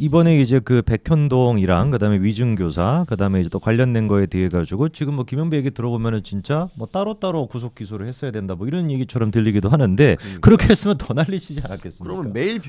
이번에 이제 그 백현동이랑 그다음에 위증교사 그다음에 이제 또 관련된 거에 대해 가지고 지금 뭐 김현배 얘기 들어보면은 진짜 뭐 따로따로 구속 기소를 했어야 된다 뭐 이런 얘기처럼 들리기도 하는데 그러니까. 그렇게 했으면 더 날리시지 않았겠습니까? 그러면 매일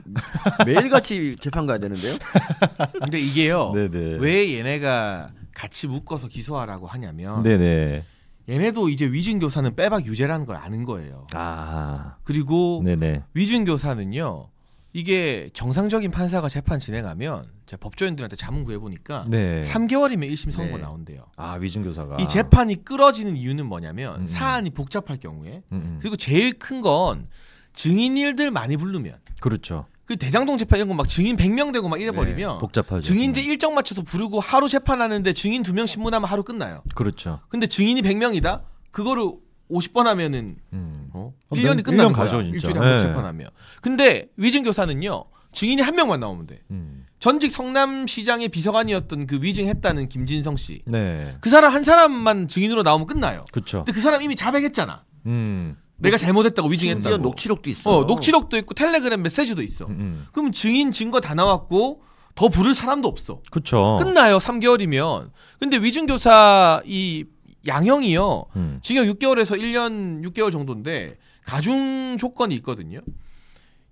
매일 같이 재판 가야 되는데요? 근데 이게요. 네네. 왜 얘네가 같이 묶어서 기소하라고 하냐면 네네. 얘네도 이제 위증 교사는 빼박 유죄라는 걸 아는 거예요. 아. 그리고 네네. 위증 교사는요. 이게 정상적인 판사가 재판 진행하면 제가 법조인들한테 자문 구해보니까 네. 3개월이면 1심 선고 네. 나온대요. 아 위증교사가 이 재판이 끌어지는 이유는 뭐냐면 음. 사안이 복잡할 경우에 음. 음. 그리고 제일 큰 건 증인일들 많이 부르면 그렇죠. 그 대장동 재판 이런 거 막 증인 100명 되고 막 이래버리면 네, 복잡하죠. 증인들 네. 일정 맞춰서 부르고 하루 재판하는데 증인 2명 신문하면 하루 끝나요. 그렇죠. 근데 증인이 100명이다? 그거를 50번 하면은 음. 어? 1년이 끝나는 1년 거야. 가죠, 일주일에 한번 네. 재판하면. 근데 위증 교사는요. 증인이 한 명만 나오면 돼. 음. 전직 성남시장의 비서관이었던 그 위증했다는 김진성 씨. 네. 그 사람 한 사람만 증인으로 나오면 끝나요. 그쵸. 근데 그 사람 이미 자백했잖아. 음. 내가 잘못했다고 위증했다고. 녹취록도 있어. 어, 녹취록도 있고 텔레그램 메시지도 있어. 음, 음. 그럼 증인 증거 다 나왔고 더 부를 사람도 없어. 그쵸. 끝나요. 3개월이면. 근데 위증 교사 이 양형이요. 음. 징역 6개월에서 1년 6개월 정도인데 가중 조건이 있거든요.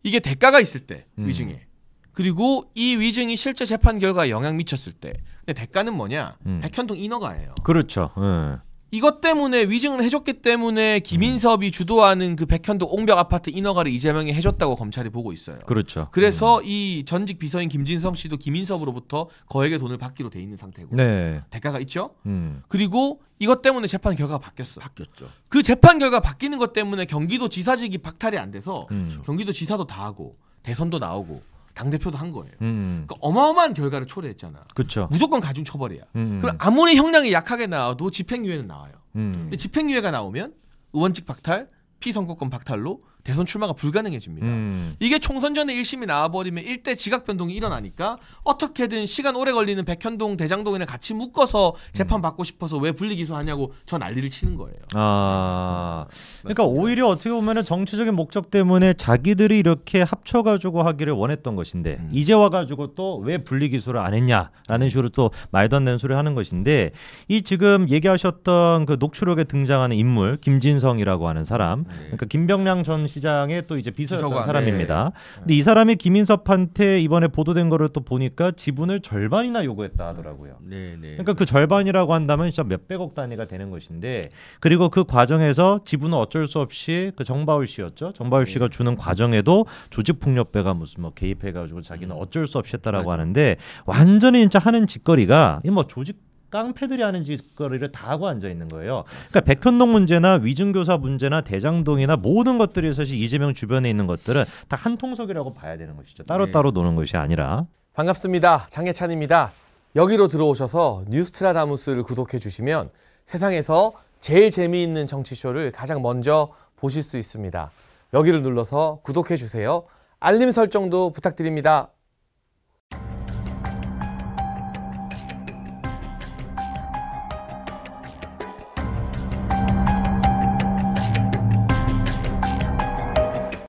이게 대가가 있을 때 음. 위증에 그리고 이 위증이 실제 재판 결과에 영향 미쳤을 때 근데 대가는 뭐냐 음. 백현동 인허가예요. 그렇죠. 네. 이것 때문에 위증을 해줬기 때문에 김인섭이 음. 주도하는 그 백현도 옹벽 아파트 인허가를 이재명이 해줬다고 검찰이 보고 있어요. 그렇죠. 그래서 음. 이 전직 비서인 김진성 씨도 김인섭으로부터 거액의 돈을 받기로 돼 있는 상태고 네. 대가가 있죠. 음. 그리고 이것 때문에 재판 결과가 바뀌었어. 바뀌었죠. 그 재판 결과 바뀌는 것 때문에 경기도 지사직이 박탈이 안 돼서 음. 그렇죠. 경기도 지사도 다 하고 대선도 나오고 당 대표도 한 거예요. 음. 그러니까 어마어마한 결과를 초래했잖아. 그렇 무조건 가중 처벌이야. 음. 그럼 아무리 형량이 약하게 나와도 집행유예는 나와요. 음. 근데 집행유예가 나오면 의원직 박탈, 피선거권 박탈로 대선 출마가 불가능해집니다. 음. 이게 총선 전에 1심이 나와버리면 일대 지각 변동이 일어나니까 어떻게든 시간 오래 걸리는 백현동 대장동이나 같이 묶어서 재판 음. 받고 싶어서 왜 분리기소하냐고 저 난리를 치는 거예요. 아, 그러니까 오히려 어떻게 보면은 정치적인 목적 때문에 자기들이 이렇게 합쳐가지고 하기를 원했던 것인데 음. 이제 와가지고 또 왜 분리기소를 안 했냐라는 네. 식으로 또 말도 안 되는 소리 를 하는 것인데 이 지금 얘기하셨던 그 녹취록에 등장하는 인물 김진성이라고 하는 사람, 네. 그러니까 김병량 전 시. 시장의 또 이제 비서였던 비서관, 사람입니다. 네. 근데 이 사람이 김인섭한테 이번에 보도된 거를 또 보니까 지분을 절반이나 요구했다 하더라고요. 음, 네, 네. 그러니까 그 절반이라고 한다면 진짜 몇백억 단위가 되는 것인데 그리고 그 과정에서 지분은 어쩔 수 없이 그 정바울 씨였죠. 정바울 네. 씨가 주는 과정에도 조직폭력배가 무슨 뭐 개입해가지고 자기는 음. 어쩔 수 없이 했다라고 맞아. 하는데 완전히 진짜 하는 짓거리가 뭐 조직 깡패들이 하는 짓거리를 다 하고 앉아 있는 거예요. 그러니까 백현동 문제나 위증교사 문제나 대장동이나 모든 것들이 사실 이재명 주변에 있는 것들은 다 한 통속이라고 봐야 되는 것이죠. 따로따로 네. 노는 것이 아니라. 반갑습니다. 장혜찬입니다. 여기로 들어오셔서 뉴스트라다무스를 구독해 주시면 세상에서 제일 재미있는 정치쇼를 가장 먼저 보실 수 있습니다. 여기를 눌러서 구독해 주세요. 알림 설정도 부탁드립니다.